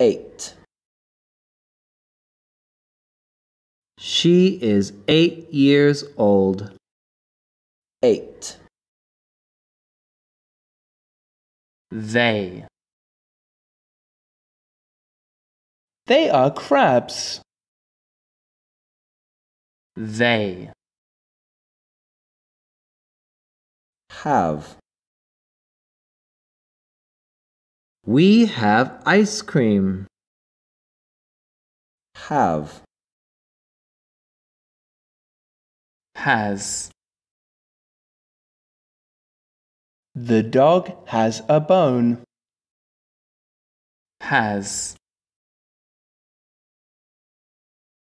eight. She is eight years old. Eight. They. They are crabs. They. Have. We have ice cream. Have. Has. The dog has a bone. Has.